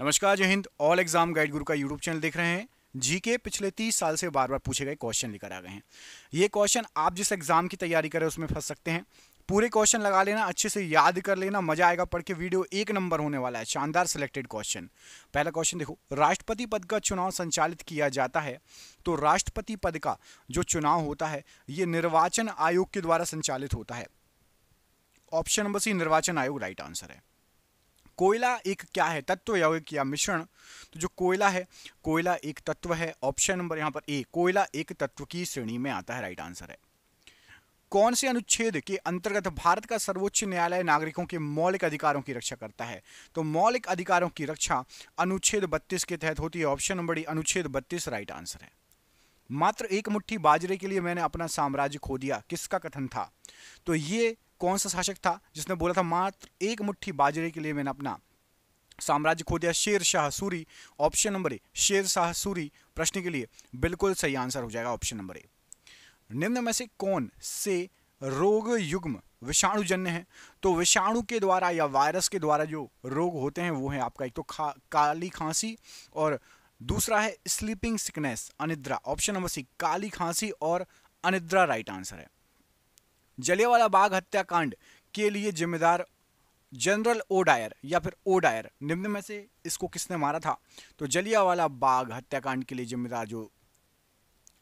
नमस्कार जय Hind all exam guide गुरु का यूट्यूब चैनल देख रहे हैं जी के पिछले तीस साल से बार बार पूछे गए क्वेश्चन लेकर आ गए हैं ये क्वेश्चन आप जिस एग्जाम की तैयारी करें उसमें फंस सकते हैं पूरे क्वेश्चन लगा लेना अच्छे से याद कर लेना मजा आएगा पढ़ के वीडियो एक नंबर होने वाला है शानदार सिलेक्टेड क्वेश्चन पहला क्वेश्चन देखो राष्ट्रपति पद का चुनाव संचालित किया जाता है तो राष्ट्रपति पद का जो चुनाव होता है ये निर्वाचन आयोग के द्वारा संचालित होता है ऑप्शन नंबर सी निर्वाचन आयोग राइट आंसर है कोयला एक क्या है तत्व यौगिक या मिश्रण तो जो कोयला है कोयला एक तत्व है ऑप्शन नंबर यहाँ पर ए कोयला एक तत्व की श्रेणी में आता है राइट आंसर है कौन से अनुच्छेद के अंतर्गत भारत का सर्वोच्च न्यायालय नागरिकों के मौलिक अधिकारों की रक्षा करता है तो मौलिक अधिकारों की रक्षा अनुच्छेद 32 के तहत होती है ऑप्शन नंबर अनुच्छेद 32 राइट आंसर है मात्र एक मुट्ठी बाजरे के लिए मैंने अपना साम्राज्य खो दिया किसका कथन था तो ये कौन सा शासक था जिसने बोला था मात्र एक मुट्ठी बाजरे के लिए मैंने अपना साम्राज्य खो दिया Sher Shah Suri option number A Sher Shah Suri प्रश्न के लिए बिल्कुल सही आंसर हो जाएगा ऑप्शन नंबर ए निम्न में से कौन से रोग युग्म विषाणुजन्य है तो विषाणु के द्वारा या वायरस के द्वारा जो रोग होते हैं वो है आपका एक तो खा काली खांसी और दूसरा है स्लीपिंग सिकनेस अनिद्रा ऑप्शन नंबर सी काली खांसी और अनिद्रा राइट आंसर है जलियावाला बाग हत्याकांड के लिए जिम्मेदार जनरल ओडायर या फिर डायर निम्न में से इसको किसने मारा था तो जलियावाला बाग हत्याकांड के लिए जिम्मेदार जो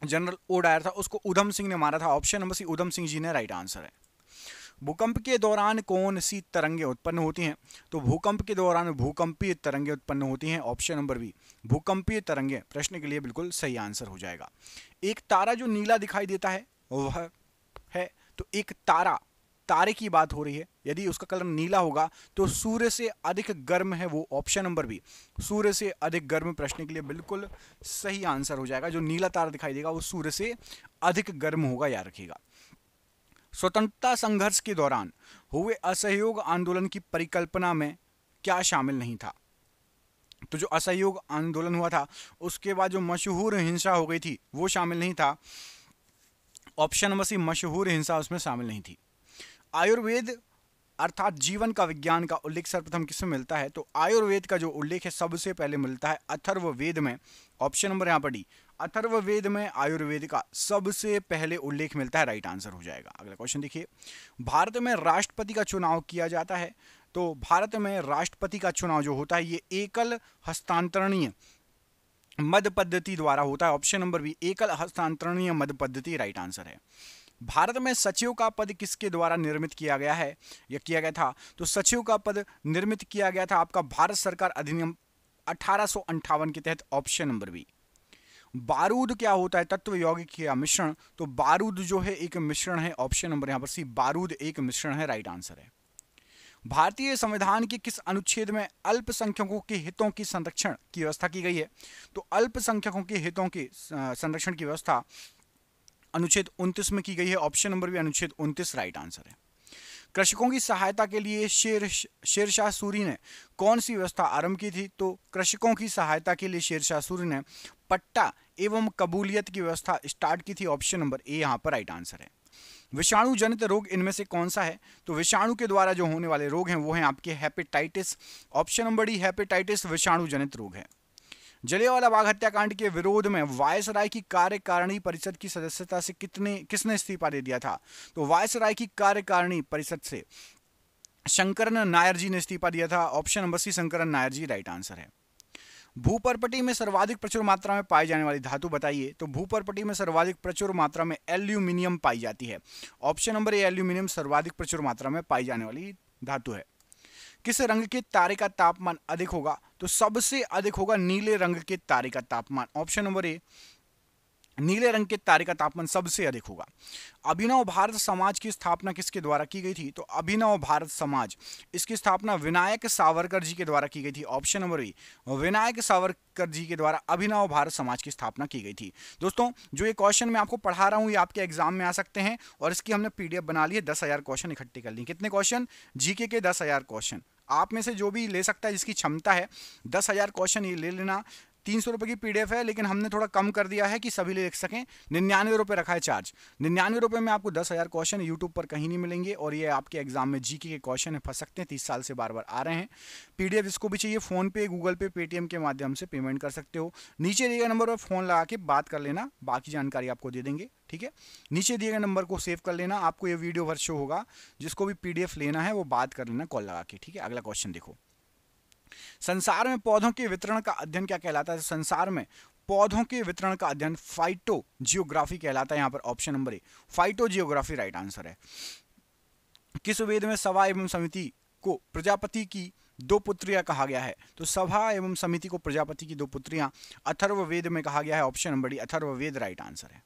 जनरल डायर था उसको उधम सिंह ने मारा था option number C Udham Singh ji ने राइट आंसर है भूकंप के दौरान कौन सी तरंगे उत्पन्न होती हैं तो भूकंप के दौरान भूकंपीय तरंगे उत्पन्न होती हैं ऑप्शन नंबर बी भूकंपीय तरंगे प्रश्न के लिए बिल्कुल सही आंसर हो जाएगा एक तारा जो नीला दिखाई देता है वह है तो एक तारा तारे की बात हो रही है यदि उसका कलर नीला होगा तो सूर्य से अधिक गर्म है वो ऑप्शन नंबर बी सूर्य से अधिक गर्म प्रश्न के लिए बिल्कुल सही आंसर हो जाएगा जो नीला तारा दिखाई देगा वो सूर्य से अधिक गर्म होगा याद रखिएगा स्वतंत्रता संघर्ष के दौरान हुए असहयोग आंदोलन की परिकल्पना में क्या शामिल नहीं था तो जो असहयोग आंदोलन हुआ था उसके बाद जो मशहूर हिंसा हो गई थी वो शामिल नहीं था ऑप्शन नंबर सी मशहूर हिंसा उसमें शामिल नहीं थी आयुर्वेद अर्थात जीवन का विज्ञान का उल्लेख सर्वप्रथम किसमें मिलता है तो आयुर्वेद का जो उल्लेख है सबसे पहले मिलता है अथर्ववेद में ऑप्शन नंबर यहाँ पर डी अथर्ववेद में आयुर्वेद का सबसे पहले उल्लेख मिलता है राइट आंसर हो जाएगा अगला क्वेश्चन देखिए भारत में राष्ट्रपति का चुनाव किया जाता है तो भारत में राष्ट्रपति का चुनाव जो होता है ये एकल हस्तांतरणीय मद पद्धति द्वारा होता है ऑप्शन नंबर बी एकल हस्तांतरणीय मद पद्धति राइट आंसर है भारत में सचिव का पद किसके द्वारा निर्मित किया गया है या किया गया था तो सचिव का पद निर्मित किया गया था आपका भारत सरकार अधिनियम अठारह के तहत ऑप्शन नंबर बी बारूद क्या होता है तत्व यौगिक या मिश्रण तो बारूद जो है एक मिश्रण है ऑप्शन नंबर यहां पर सी बारूद एक मिश्रण है राइट आंसर है भारतीय संविधान के किस अनुच्छेद में अल्पसंख्यकों के हितों की संरक्षण की व्यवस्था की गई है तो अल्पसंख्यकों के हितों के संरक्षण की व्यवस्था अनुच्छेद उनतीस में की गई है ऑप्शन नंबर भी अनुच्छेद उनतीस राइट आंसर है कृषकों की सहायता के लिए शेर शेरशाह सूरी ने कौन सी व्यवस्था आरंभ की थी तो कृषकों की सहायता के लिए शेरशाह सूरी ने पट्टा एवं कबूलियत की व्यवस्था स्टार्ट की थी ऑप्शन नंबर ए यहाँ पर राइट आंसर है विषाणु जनित रोग इनमें से कौन सा है तो विषाणु के द्वारा जो होने वाले रोग हैं वो हैं आपके hepatitis option number D hepatitis विषाणु जनित रोग है जलियावाला बाग हत्याकांड के विरोध में वायसराय की कार्यकारिणी परिषद की सदस्यता से कितने किसने इस्तीफा दे दिया था तो वायसराय की कार्यकारिणी परिषद से शंकरन नायर जी ने इस्तीफा दिया था option number C Sankaran Nair ji right answer है भूपरपटी में सर्वाधिक प्रचुर मात्रा में पाई जाने वाली धातु बताइए तो भूपरपटी में सर्वाधिक प्रचुर मात्रा में एल्यूमिनियम पाई जाती है ऑप्शन नंबर ए एल्यूमिनियम सर्वाधिक प्रचुर मात्रा में पाई जाने वाली धातु है किस रंग के तारे का तापमान अधिक होगा तो सबसे अधिक होगा नीले रंग के तारे का तापमान ऑप्शन नंबर ए नीले रंग के तारे का तापमान सबसे अधिक होगा अभिनव भारत समाज की स्थापना किसके द्वारा की गई थी तो अभिनव भारत समाज इसकी स्थापना विनायक सावरकर जी के द्वारा की गई थी option number B Vinayak Savarkar ji के द्वारा अभिनव भारत समाज की स्थापना की गई थी दोस्तों जो ये क्वेश्चन मैं आपको पढ़ा रहा हूँ ये आपके एग्जाम में आ सकते हैं और इसकी हमने पीडीएफ बना ली है दस क्वेश्चन इकट्ठे कर ली कितने क्वेश्चन जीके के दस क्वेश्चन आप में से जो भी ले सकता है जिसकी क्षमता है दस हज़ार क्वेश्चन ये ले लेना तीन सौ रुपये की पीडीएफ है लेकिन हमने थोड़ा कम कर दिया है कि सभी ले लिख सकें निन्यानवे रुपये रखा है चार्ज निन्यानवे रुपये में आपको दस हज़ार क्वेश्चन यूट्यूब पर कहीं नहीं मिलेंगे और ये आपके एग्जाम में जीके के क्वेश्चन है फंस सकते हैं तीस साल से बार बार आ रहे हैं पी जिसको भी चाहिए फ़ोनपे गूगल पे पेटीएम के माध्यम से पेमेंट कर सकते हो नीचे दिए गए नंबर पर फ़ोन लगा के बात कर लेना बाकी जानकारी आपको दे देंगे ठीक है नीचे दिए गए नंबर को सेव कर लेना आपको ये वीडियो भर शो होगा जिसको भी पीडीएफ लेना है वो बात कर लेना कॉल लगा के ठीक है अगला क्वेश्चन देखो संसार में पौधों के वितरण का अध्ययन क्या कहलाता है संसार में पौधों के वितरण का अध्ययन फाइटो जियोग्राफी कहलाता है यहां पर option number A phytogeography right answer है किस वेद में सभा एवं समिति को प्रजापति की दो पुत्रियां कहा गया है तो सभा एवं समिति को प्रजापति की दो पुत्रियां अथर्व वेद में कहा गया है option number D Atharva Veda right answer है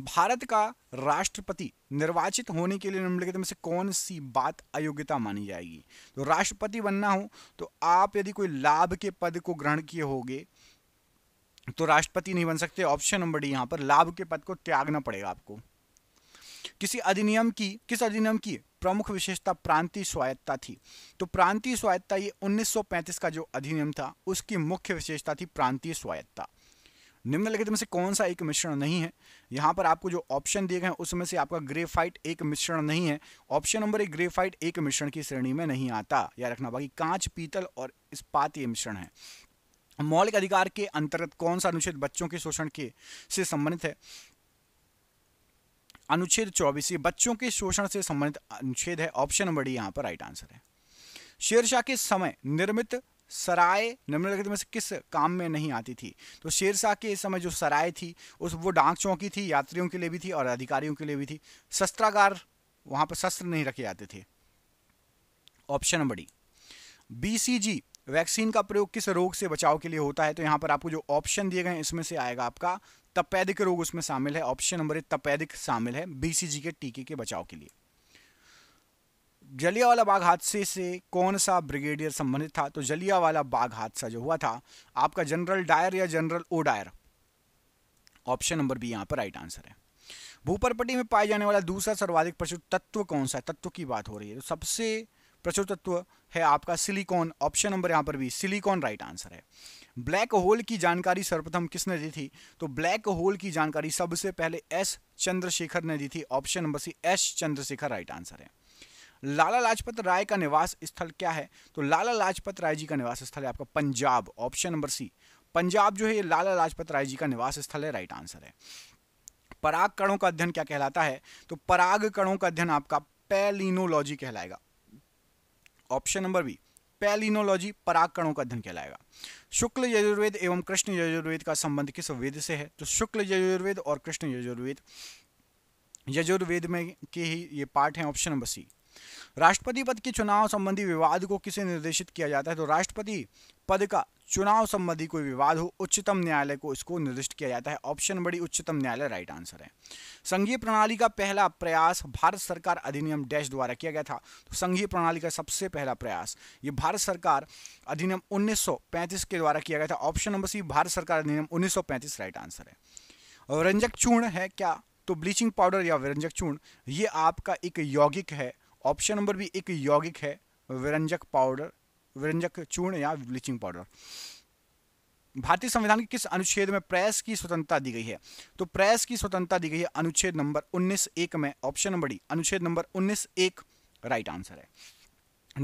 भारत का राष्ट्रपति निर्वाचित होने के लिए निम्नलिखित में से कौन सी बात अयोग्यता मानी जाएगी तो राष्ट्रपति बनना हो तो आप यदि कोई लाभ के पद को ग्रहण किए होगे तो राष्ट्रपति नहीं बन सकते ऑप्शन नंबर डी यहां पर लाभ के पद को त्यागना पड़ेगा आपको किसी अधिनियम की किस अधिनियम की प्रमुख विशेषता प्रांतीय स्वायत्ता थी तो प्रांतीय स्वायत्ता ये 1935 का जो अधिनियम था उसकी मुख्य विशेषता थी प्रांतीय स्वायत्ता निम्नलिखित में से कौन सा एक मिश्रण नहीं है यहाँ पर आपको जो ऑप्शन दिए गए हैं उसमें से आपका ग्रेफाइट एक मिश्रण नहीं है ऑप्शन नंबर एक ग्रेफाइट एक मिश्रण की श्रेणी में नहीं आता या रखना बाकी कांच पीतल और इस्पात ये मिश्रण है मौलिक अधिकार के अंतर्गत कौन सा अनुच्छेद बच्चों के शोषण के से संबंधित है अनुच्छेद चौबीस ये बच्चों के शोषण से संबंधित अनुच्छेद है ऑप्शन नंबर डी यहाँ पर राइट आंसर है शेरशाह के समय निर्मित सराय निम्नलिखित में से किस काम में नहीं आती थी तो शेरशाह के इस समय जो सराय थी उस वो डांक चौकी थी यात्रियों के लिए भी थी और अधिकारियों के लिए भी थी शस्त्रागार वहां पर शस्त्र नहीं रखे जाते थे option number D BCG vaccine का प्रयोग किस रोग से बचाव के लिए होता है तो यहां पर आपको जो ऑप्शन दिए गए इसमें से आएगा आपका तपैदिक रोग उसमें शामिल है ऑप्शन नंबर ए तपैदिक शामिल है बीसीजी के टीके के बचाव के लिए जलियावाला बाग हादसे से कौन सा ब्रिगेडियर संबंधित था तो जलियावाला बाग हादसा जो हुआ था आपका जनरल डायर या general O Dyer option number B यहाँ पर राइट आंसर है भूपरपट्टी में पाया जाने वाला दूसरा सर्वाधिक प्रचुर तत्व कौन सा है तत्व की बात हो रही है तो सबसे प्रचुर तत्व है आपका सिलिकॉन ऑप्शन नंबर यहाँ पर भी सिलिकॉन राइट आंसर है ब्लैक होल की जानकारी सर्वप्रथम किसने दी थी तो ब्लैक होल की जानकारी सबसे पहले एस चंद्रशेखर ने दी थी option number C S Chandrasekhar right answer है लाला लाजपत राय का निवास स्थल क्या है तो लाला लाजपत राय जी का निवास स्थल है आपका Punjab option number C Punjab जो है ये लाला लाजपत राय जी का निवास स्थल है राइट आंसर है पराग कणों का अध्ययन क्या कहलाता है तो पराग कणों का अध्ययन आपका पैलिनोलॉजी कहलाएगा ऑप्शन नंबर बी पेलिनोलॉजी पराग कणों का अध्ययन कहलाएगा शुक्ल यजुर्वेद एवं कृष्ण यजुर्वेद का संबंध किस वेद से है तो शुक्ल यजुर्वेद और कृष्ण यजुर्वेद यजुर्वेद में के ही ये पार्ट हैं ऑप्शन नंबर सी राष्ट्रपति पद के चुनाव संबंधी विवाद को किसे निर्देशित किया जाता है तो राष्ट्रपति पद का चुनाव संबंधी कोई विवाद हो उच्चतम न्यायालय को इसको निर्दिष्ट किया जाता है ऑप्शन बड़ी उच्चतम न्यायालय राइट आंसर है संघीय प्रणाली का पहला प्रयास भारत सरकार अधिनियम डैश द्वारा किया गया था तो संघीय प्रणाली का सबसे पहला प्रयास ये भारत सरकार अधिनियम 1935 के द्वारा किया गया था ऑप्शन नंबर सी भारत सरकार अधिनियम उन्नीस राइट आंसर है रंजक चूर्ण है क्या तो ब्लीचिंग पाउडर या व्यंजक चूर्ण ये आपका एक यौगिक है ऑप्शन नंबर बी एक यौगिक है विरंजक पाउडर विरंजक चूर्ण या ब्लीचिंग पाउडर भारतीय संविधान के किस अनुच्छेद में प्रेस की स्वतंत्रता दी गई है तो प्रेस की स्वतंत्रता दी गई है अनुच्छेद नंबर उन्नीस एक में ऑप्शन नंबर डी अनुच्छेद नंबर उन्नीस एक राइट आंसर है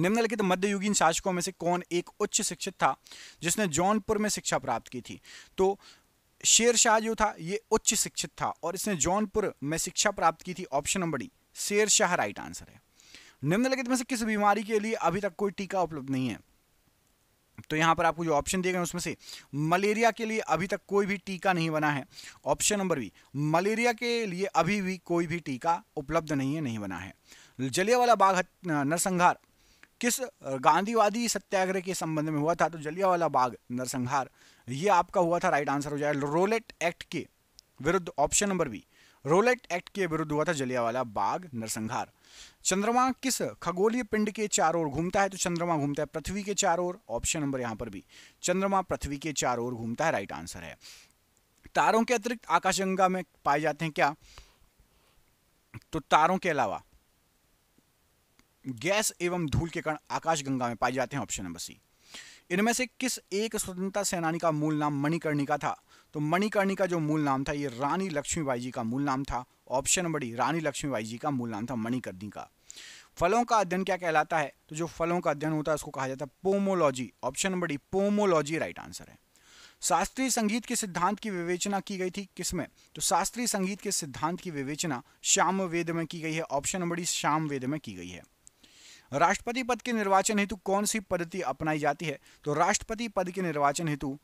निम्नलिखित मध्ययुगीन शासकों में से कौन एक उच्च शिक्षित था जिसने जौनपुर में शिक्षा प्राप्त की थी तो शेर शाह जो था ये उच्च शिक्षित था और इसने जौनपुर में शिक्षा प्राप्त की थी ऑप्शन नंबर डी शेर शाह राइट आंसर है निम्नलिखित में से किस बीमारी के लिए अभी तक कोई टीका उपलब्ध नहीं है तो यहां पर आपको जो ऑप्शन दिए गए उसमें से मलेरिया के लिए अभी तक कोई भी टीका नहीं बना है ऑप्शन नंबर बी मलेरिया के लिए अभी भी कोई भी टीका उपलब्ध नहीं है नहीं बना है जलियावाला बाघ नरसंहार किस गांधीवादी सत्याग्रह के संबंध में हुआ था तो जलियावाला बाग नरसंहार ये आपका हुआ था राइट आंसर हो जाएगा रोलेट एक्ट के विरुद्ध option number B Rowlatt act के विरुद्ध हुआ था जलियावाला बाग नरसंहार चंद्रमा किस खगोलीय पिंड के चारों ओर घूमता है तो चंद्रमा घूमता है पृथ्वी के चारों ओर ऑप्शन नंबर यहां पर भी चंद्रमा पृथ्वी के चारों ओर घूमता है राइट आंसर है तारों के अतिरिक्त आकाशगंगा में पाए जाते हैं क्या तो तारों के अलावा गैस एवं धूल के कण आकाशगंगा में पाए जाते हैं ऑप्शन नंबर सी इनमें से किस एक स्वतंत्रता सेनानी का मूल नाम मणिकर्णिका था तो मणिकर्णिका जो मूल नाम था ये रानी लक्ष्मीबाई जी का मूल नाम था option number D Rani Lakshmibai ji का मूल नाम था मणिकर्णी का फलों का अध्ययन क्या कहलाता है तो जो फलों का अध्ययन होता है उसको कहा जाता है pomology option number D pomology right answer है शास्त्रीय संगीत के सिद्धांत की विवेचना की गई थी किसमें तो शास्त्रीय संगीत के सिद्धांत की विवेचना श्याम वेद में की गई है option number D Sama Veda में की गई है राष्ट्रपति पद के निर्वाचन हेतु कौन सी पद्धति अपनाई जाती है तो राष्ट्रपति पद के निर्वाचन हेतु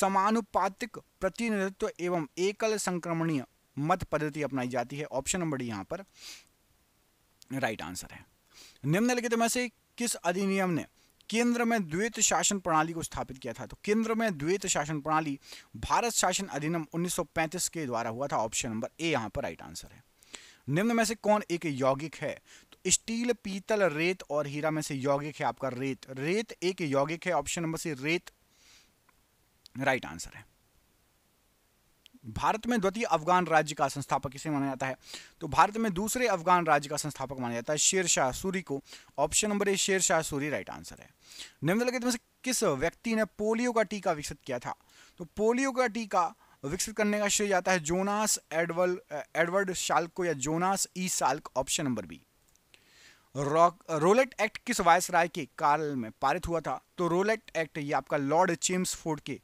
समानुपातिक प्रतिनिधित्व एवं एकल संक्रमणीय मत पद्धति अपनाई जाती है ऑप्शन नंबर डी यहाँ पर राइट आंसर है निम्नलिखित में से किस अधिनियम ने केंद्र में द्वैत शासन प्रणाली को स्थापित किया था तो केंद्र में द्वैत शासन प्रणाली भारत शासन अधिनियम 1935 के द्वारा हुआ था ऑप्शन नंबर ए यहाँ पर राइट आंसर है निम्न में से कौन एक यौगिक है तो स्टील पीतल रेत और हीरा में से यौगिक है आपका रेत रेत एक यौगिक है ऑप्शन नंबर सी रेत राइट आंसर है भारत में द्वितीय अफगान राज्य का संस्थापक किसे माना जाता है तो भारत में दूसरे अफगान राज्य का संस्थापक माना जाता है शेरशाह सूरी को option number A Sher Shah Suri right answer है निम्नलिखित में से किस व्यक्ति ने पोलियो का टीका विकसित किया था तो पोलियो का टीका विकसित करने का श्रेय जाता है जोनास एडवल एडवर्ड शाल्क को या Jonas E Salk option number B रॉक रोलेट एक्ट किस वायसराय के काल में पारित हुआ था तो रोलेट एक्ट ये आपका लॉर्ड चेम्स फोर्ड के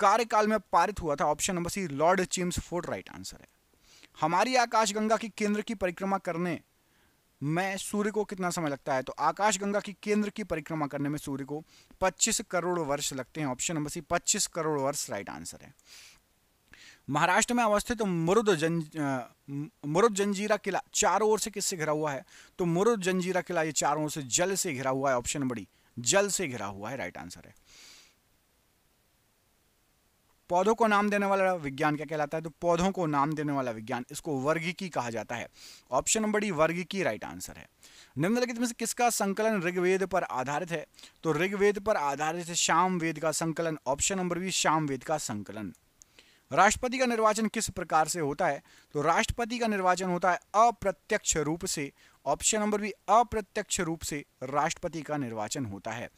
कार्यकाल में पारित हुआ था option number C lord Chelmsford right answer है हमारी आकाशगंगा की केंद्र की परिक्रमा करने में सूर्य को कितना समय लगता है तो आकाशगंगा की केंद्र की परिक्रमा करने में सूर्य को 25 करोड़ वर्ष लगते हैं ऑप्शन नंबर सी 25 करोड़ वर्ष राइट आंसर है महाराष्ट्र में अवस्थित तो मुरुद जन मुरुद जंजीरा किला चारों ओर से किससे घिरा हुआ है तो मुरुद जंजीरा किला ये चारों ओर से जल से घिरा हुआ है ऑप्शन बड़ी जल से घिरा हुआ है राइट आंसर है पौधों को नाम देने वाला विज्ञान क्या कहलाता है तो पौधों को नाम देने वाला विज्ञान इसको वर्गीकी कहा जाता है ऑप्शन नंबर डी वर्गीकी राइट आंसर है निम्नलिखित में से किसका संकलन ऋग्वेद पर आधारित है तो ऋग्वेद पर आधारित है श्याम वेद का संकलन option number B Sama Veda का संकलन राष्ट्रपति का निर्वाचन किस प्रकार से होता है तो राष्ट्रपति का निर्वाचन होता है अप्रत्यक्ष रूप से ऑप्शन नंबर बी अप्रत्यक्ष रूप से राष्ट्रपति का निर्वाचन होता है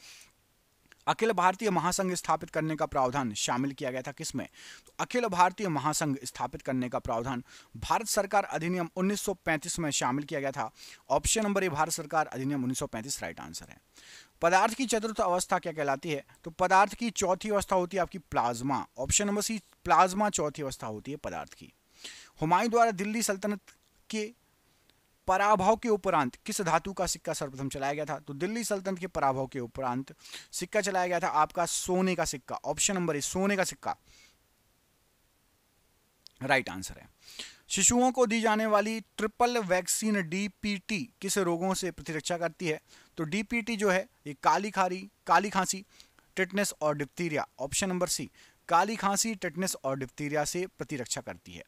अखिल भारतीय महासंघ स्थापित करने का प्रावधान शामिल किया गया था किसमें तो अखिल भारतीय महासंघ स्थापित करने का प्रावधान भारत सरकार अधिनियम 1935 में शामिल किया गया था ऑप्शन नंबर ए भारत सरकार अधिनियम 1935 राइट आंसर है पदार्थ की चतुर्थ अवस्था क्या कहलाती है तो पदार्थ की चौथी अवस्था होती है आपकी plasma option number C plasma चौथी अवस्था होती है पदार्थ की हुमायूं द्वारा दिल्ली सल्तनत के पराभव के उपरांत किस धातु का सिक्का सर्वप्रथम चलाया गया था तो दिल्ली सल्तनत के पराभव के उपरांत सिक्का चलाया गया था आपका सोने का सिक्का ऑप्शन नंबर ए सोने का सिक्का राइट आंसर है शिशुओं को दी जाने वाली ट्रिपल वैक्सीन डीपीटी किस रोगों से प्रतिरक्षा करती है तो डीपीटी जो है ये काली खारी काली खांसी टिटनेस और डिप्थीरिया ऑप्शन नंबर सी काली खांसी टिटनेस और डिप्थीरिया से प्रतिरक्षा करती है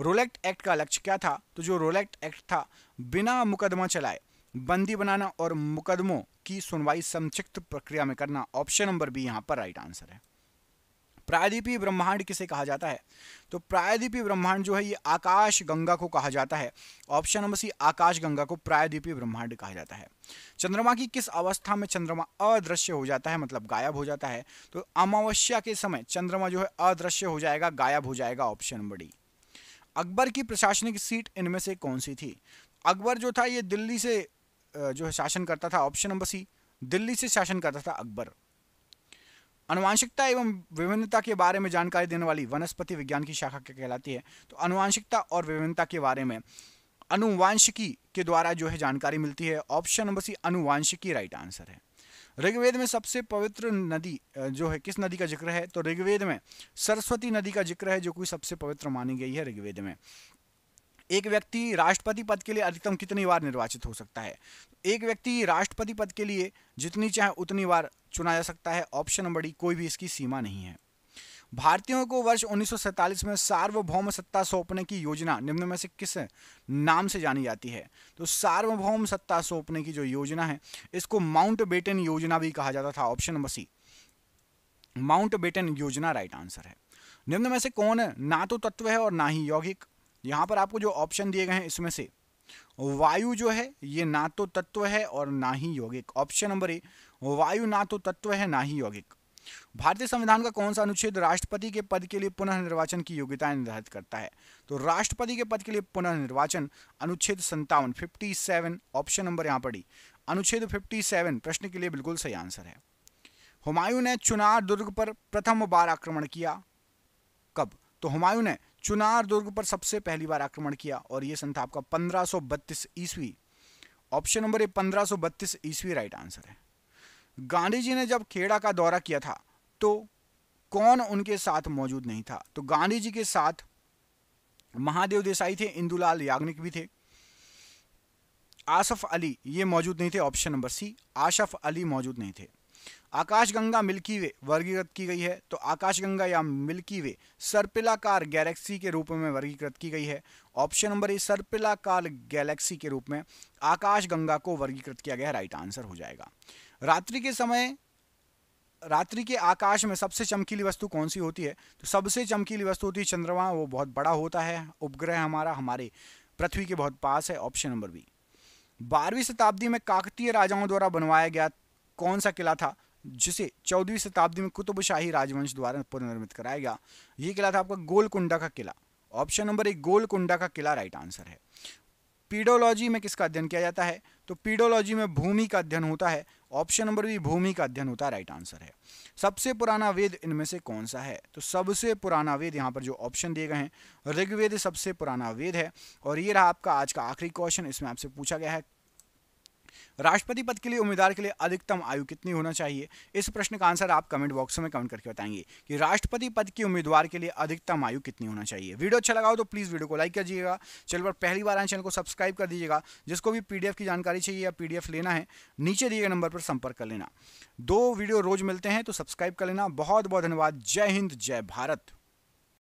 रोलेक्ट एक्ट का लक्ष्य क्या था तो जो रोलेक्ट एक्ट था बिना मुकदमा चलाए बंदी बनाना और मुकदमों की सुनवाई संक्षिप्त प्रक्रिया में करना ऑप्शन नंबर बी यहां पर राइट आंसर है प्रायद्वीपीय ब्रह्मांड किसे कहा जाता है तो प्रायद्वीपीय ब्रह्मांड जो है ये आकाश गंगा को कहा जाता है ऑप्शन नंबर सी आकाश गंगा को प्रायदीपी ब्रह्मांड कहा जाता है चंद्रमा की किस अवस्था में चंद्रमा अदृश्य हो जाता है मतलब गायब हो जाता है तो अमावस्या के समय चंद्रमा जो है अदृश्य हो जाएगा गायब हो जाएगा ऑप्शन नंबर डी अकबर की प्रशासनिक सीट इनमें से कौन सी थी अकबर जो था ये दिल्ली से जो है शासन करता था ऑप्शन नंबर सी दिल्ली से शासन करता था अकबर अनुवांशिकता एवं विभिन्नता के बारे में जानकारी देने वाली वनस्पति विज्ञान की शाखा क्या कहलाती है तो अनुवांशिकता और विभिन्नता के बारे में अनुवांशिकी के द्वारा जो है जानकारी मिलती है ऑप्शन नंबर सी अनुवांशिकी राइट आंसर है ऋग्वेद में सबसे पवित्र नदी जो है किस नदी का जिक्र है तो ऋग्वेद में सरस्वती नदी का जिक्र है जो कि सबसे पवित्र मानी गई है ऋग्वेद में एक व्यक्ति राष्ट्रपति पद के लिए अधिकतम कितनी बार निर्वाचित हो सकता है एक व्यक्ति राष्ट्रपति पद के लिए जितनी चाहे उतनी बार चुना जा सकता है ऑप्शन नंबर डी कोई भी इसकी सीमा नहीं है भारतीयों को वर्ष उन्नीस में सार्वभौम सत्ता सौंपने की योजना निम्न में से किस नाम से जानी जाती है तो सार्वभौम सत्ता सौंपने की जो योजना है इसको माउंट बेटन योजना भी कहा जाता था option number C Mountbatten योजना राइट आंसर है निम्न में से कौन ना तो तत्व है और ना ही यौगिक यहां पर आपको जो ऑप्शन दिए गए हैं इसमें से वायु जो है ये ना तो तत्व है और ना ही यौगिक ऑप्शन नंबर ए वायु ना तो तत्व है ना ही यौगिक भारतीय संविधान का कौन सा अनुच्छेद राष्ट्रपति के पद के लिए पुनः निर्वाचन की योग्यता निर्धारित करता है तो राष्ट्रपति के पद के लिए पुनः निर्वाचन अनुच्छेद संतावन फिफ्टी सेवन ऑप्शन नंबर यहाँ पर अनुच्छेद फिफ्टी सेवन प्रश्न के लिए बिल्कुल सही आंसर है हुमायूं ने चुनार दुर्ग पर प्रथम बार आक्रमण किया कब तो हुमायूं ने चुनार दुर्ग पर सबसे पहली बार आक्रमण किया और ये सन था आपका 1532 ईस्वी ऑप्शन नंबर ए 1532 ईस्वी राइट आंसर है गांधी जी ने जब खेड़ा का दौरा किया था तो कौन उनके साथ मौजूद नहीं था तो गांधी जी के साथ महादेव देसाई थे इंदुलाल याग्निक भी थे आसफ अली ये मौजूद नहीं थे option number C Asaf Ali मौजूद नहीं थे आकाशगंगा मिल्की वे वर्गीकृत की गई है तो आकाशगंगा या मिल्की वे सर्पिलाकार गैलेक्सी के रूप में वर्गीकृत की गई है ऑप्शन नंबर ए सर्पिलाकार गैलेक्सी के रूप में आकाशगंगा को वर्गीकृत किया गया राइट आंसर हो जाएगा रात्रि के समय रात्रि के आकाश में सबसे चमकीली वस्तु कौन सी होती है तो सबसे चमकीली वस्तु होती है चंद्रमा वो बहुत बड़ा होता है उपग्रह हमारा हमारे पृथ्वी के बहुत पास है ऑप्शन नंबर बी बारहवीं शताब्दी में काकतीय राजाओं द्वारा बनवाया गया कौन सा किला था जिसे चौदहवीं शताब्दी में कुतुबशाही राजवंश द्वारा पुनर्निर्मित कराया गया ये किला था आपका गोलकुंडा का किला ऑप्शन नंबर एक गोलकुंडा का किला राइट आंसर है पीडोलॉजी में किसका अध्ययन किया जाता है तो पीडोलॉजी में भूमि का अध्ययन होता है ऑप्शन नंबर भी भूमि का अध्ययन होता है राइट आंसर है सबसे पुराना वेद इनमें से कौन सा है तो सबसे पुराना वेद यहाँ पर जो ऑप्शन दिए गए हैं ऋग्वेद सबसे पुराना वेद है और ये रहा आपका आज का आखिरी क्वेश्चन इसमें आपसे पूछा गया है राष्ट्रपति पद के लिए उम्मीदवार के लिए अधिकतम आयु कितनी होना चाहिए इस प्रश्न का आंसर आप कमेंट बॉक्स में कमेंट करके बताएंगे कि राष्ट्रपति पद के उम्मीदवार के लिए अधिकतम आयु कितनी होना चाहिए वीडियो अच्छा लगा हो तो प्लीज़ वीडियो को लाइक कर दीजिएगा चैनल पर पहली बार आए चैनल को सब्सक्राइब कर दीजिएगा जिसको भी पीडीएफ की जानकारी चाहिए या पीडीएफ लेना है नीचे दिए गए नंबर पर संपर्क कर लेना दो वीडियो रोज मिलते हैं तो सब्सक्राइब कर लेना बहुत बहुत धन्यवाद जय हिंद जय भारत